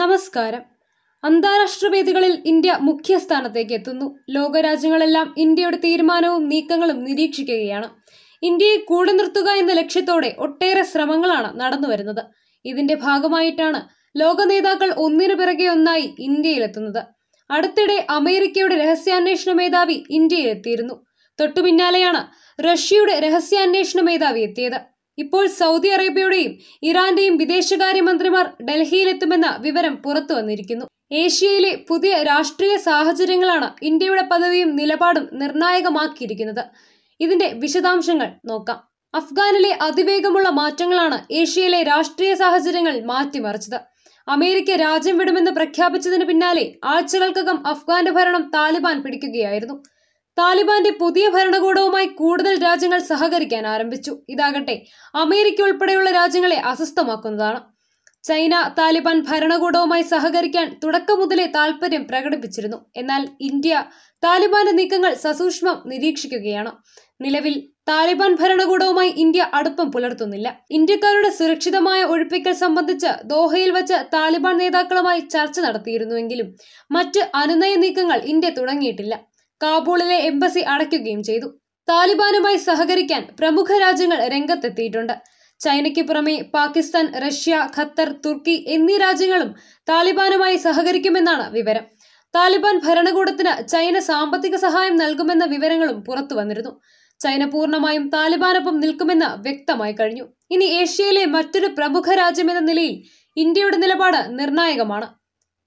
നമസ്കാരം അന്താരാഷ്ട്ര വേദികളിൽ ഇന്ത്യ മുഖ്യസ്ഥാനത്തേക്ക് എത്തുന്നു ലോകരാജ്യങ്ങളെല്ലാം ഇന്ത്യയുടെ തീരുമാനവും നീക്കങ്ങളും നിരീക്ഷിക്കുകയാണ് ഇന്ത്യയെ കൂടെ നിർത്തുക എന്ന ലക്ഷ്യത്തോടെ ഒട്ടേറെ ശ്രമങ്ങളാണ് നടന്നുവരുന്നത് ഇതിന്റെ ഭാഗമായിട്ടാണ് ലോക നേതാക്കൾ ഒന്നിനു പിറകെ ഒന്നായി ഇന്ത്യയിലെത്തുന്നത് അടുത്തിടെ അമേരിക്കയുടെ രഹസ്യാന്വേഷണ മേധാവി ഇന്ത്യയിലെത്തിയിരുന്നു തൊട്ടു പിന്നാലെയാണ് റഷ്യയുടെ രഹസ്യാന്വേഷണ മേധാവി എത്തിയത് ഇപ്പോൾ സൗദി അറേബ്യയുടെയും ഇറാന്റെയും വിദേശകാര്യമന്ത്രിമാർ ഡൽഹിയിലെത്തുമെന്ന വിവരം പുറത്തു വന്നിരിക്കുന്നു ഏഷ്യയിലെ പുതിയ രാഷ്ട്രീയ സാഹചര്യങ്ങളാണ് ഇന്ത്യയുടെ പദവിയും നിലപാടും നിർണായകമാക്കിയിരിക്കുന്നത് ഇതിന്റെ വിശദാംശങ്ങൾ നോക്കാം അഫ്ഗാനിലെ അതിവേഗമുള്ള മാറ്റങ്ങളാണ് ഏഷ്യയിലെ രാഷ്ട്രീയ സാഹചര്യങ്ങൾ മാറ്റിമറിച്ചത് അമേരിക്ക രാജ്യം വിടുമെന്ന് പ്രഖ്യാപിച്ചതിന് പിന്നാലെ ആഴ്ചകൾക്കകം അഫ്ഗാന്റെ ഭരണം താലിബാൻ പിടിക്കുകയായിരുന്നു താലിബാന്റെ പുതിയ ഭരണകൂടവുമായി കൂടുതൽ രാജ്യങ്ങൾ സഹകരിക്കാൻ ആരംഭിച്ചു ഇതാകട്ടെ അമേരിക്ക ഉൾപ്പെടെയുള്ള രാജ്യങ്ങളെ അസ്വസ്ഥമാക്കുന്നതാണ് ചൈന താലിബാൻ ഭരണകൂടവുമായി സഹകരിക്കാൻ തുടക്കം മുതലേ താൽപര്യം പ്രകടിപ്പിച്ചിരുന്നു എന്നാൽ ഇന്ത്യ താലിബാന്റെ നീക്കങ്ങൾ സസൂക്ഷ്മം നിരീക്ഷിക്കുകയാണ് നിലവിൽ താലിബാൻ ഭരണകൂടവുമായി ഇന്ത്യ അടുപ്പം പുലർത്തുന്നില്ല ഇന്ത്യക്കാരുടെ സുരക്ഷിതമായ ഒഴിപ്പിക്കൽ സംബന്ധിച്ച് ദോഹയിൽ വച്ച് താലിബാൻ നേതാക്കളുമായി ചർച്ച നടത്തിയിരുന്നുവെങ്കിലും മറ്റ് അനുനയ നീക്കങ്ങൾ ഇന്ത്യ തുടങ്ങിയിട്ടില്ല കാബൂളിലെ എംബസി അടയ്ക്കുകയും ചെയ്തു താലിബാനുമായി സഹകരിക്കാൻ പ്രമുഖ രാജ്യങ്ങൾ രംഗത്തെത്തിയിട്ടുണ്ട് ചൈനയ്ക്ക് പുറമെ പാകിസ്ഥാൻ റഷ്യ ഖത്തർ തുർക്കി എന്നീ രാജ്യങ്ങളും താലിബാനുമായി സഹകരിക്കുമെന്നാണ് വിവരം താലിബാൻ ഭരണകൂടത്തിന് ചൈന സാമ്പത്തിക സഹായം നൽകുമെന്ന വിവരങ്ങളും പുറത്തു വന്നിരുന്നു ചൈന പൂർണ്ണമായും താലിബാനൊപ്പം നിൽക്കുമെന്ന് വ്യക്തമായി കഴിഞ്ഞു ഇനി ഏഷ്യയിലെ മറ്റൊരു പ്രമുഖ രാജ്യമെന്ന നിലയിൽ ഇന്ത്യയുടെ നിലപാട് നിർണായകമാണ്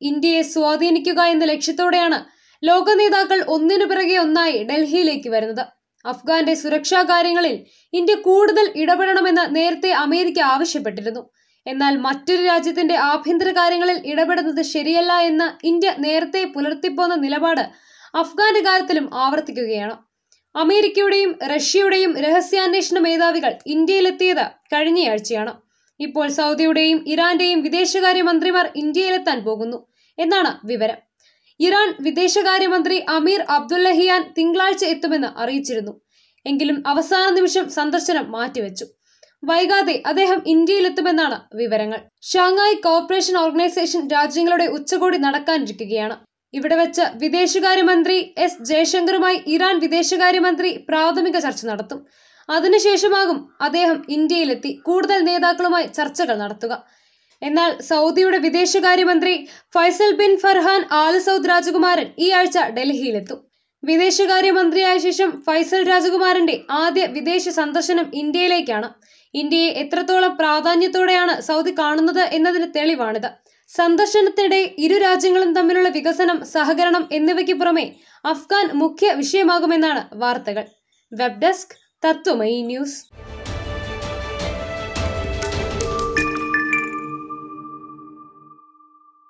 ഇന്ത്യയെ സ്വാധീനിക്കുക എന്ന ലക്ഷ്യത്തോടെയാണ് ലോക നേതാക്കൾ ഒന്നിനു പിറകെ ഒന്നായി ഡൽഹിയിലേക്ക് വരുന്നത് അഫ്ഗാന്റെ സുരക്ഷാ കാര്യങ്ങളിൽ ഇന്ത്യ കൂടുതൽ ഇടപെടണമെന്ന് നേരത്തെ അമേരിക്ക ആവശ്യപ്പെട്ടിരുന്നു എന്നാൽ മറ്റൊരു രാജ്യത്തിന്റെ ആഭ്യന്തര കാര്യങ്ങളിൽ ഇടപെടുന്നത് ശരിയല്ല എന്ന് ഇന്ത്യ നേരത്തെ പുലർത്തിപ്പോന്ന നിലപാട് അഫ്ഗാന്റെ കാര്യത്തിലും ആവർത്തിക്കുകയാണ് അമേരിക്കയുടെയും റഷ്യയുടെയും രഹസ്യാന്വേഷണ മേധാവികൾ ഇന്ത്യയിലെത്തിയത് കഴിഞ്ഞയാഴ്ചയാണ് ഇപ്പോൾ സൗദിയുടെയും ഇറാന്റെയും വിദേശകാര്യ മന്ത്രിമാർ ഇന്ത്യയിലെത്താൻ പോകുന്നു എന്നാണ് വിവരം ഇറാൻ വിദേശകാര്യമന്ത്രി അമീർ അബ്ദുല്ലഹിയാൻ തിങ്കളാഴ്ച എത്തുമെന്ന് അറിയിച്ചിരുന്നു എങ്കിലും അവസാന നിമിഷം സന്ദർശനം മാറ്റിവെച്ചു വൈകാതെ അദ്ദേഹം ഇന്ത്യയിലെത്തുമെന്നാണ് വിവരങ്ങൾ ഷാങ്ഹായ് കോർപ്പറേഷൻ ഓർഗനൈസേഷൻ രാജ്യങ്ങളുടെ ഉച്ചകോടി നടക്കാനിരിക്കുകയാണ് ഇവിടെ വെച്ച് വിദേശകാര്യമന്ത്രി എസ് ജയശങ്കറുമായി ഇറാൻ വിദേശകാര്യമന്ത്രി പ്രാഥമിക ചർച്ച നടത്തും അതിനുശേഷമാകും അദ്ദേഹം ഇന്ത്യയിലെത്തി കൂടുതൽ നേതാക്കളുമായി ചർച്ചകൾ നടത്തുക എന്നാൽ സൗദിയുടെ വിദേശകാര്യമന്ത്രി Faisal bin Farhan Al Saud രാജകുമാരൻ ഈ ആഴ്ച ഡൽഹിയിലെത്തും വിദേശകാര്യമന്ത്രിയായ ശേഷം ഫൈസൽ രാജകുമാരന്റെ ആദ്യ വിദേശ സന്ദർശനം ഇന്ത്യയിലേക്കാണ് ഇന്ത്യയെ എത്രത്തോളം പ്രാധാന്യത്തോടെയാണ് സൗദി കാണുന്നത് എന്നതിന് തെളിവാണിത് സന്ദർശനത്തിനിടെ ഇരു രാജ്യങ്ങളും തമ്മിലുള്ള വികസനം സഹകരണം എന്നിവയ്ക്ക് പുറമെ അഫ്ഗാൻ മുഖ്യ വിഷയമാകുമെന്നാണ് വാർത്തകൾ വെബ് ഡെസ്ക് തത്വമൈ ന്യൂസ്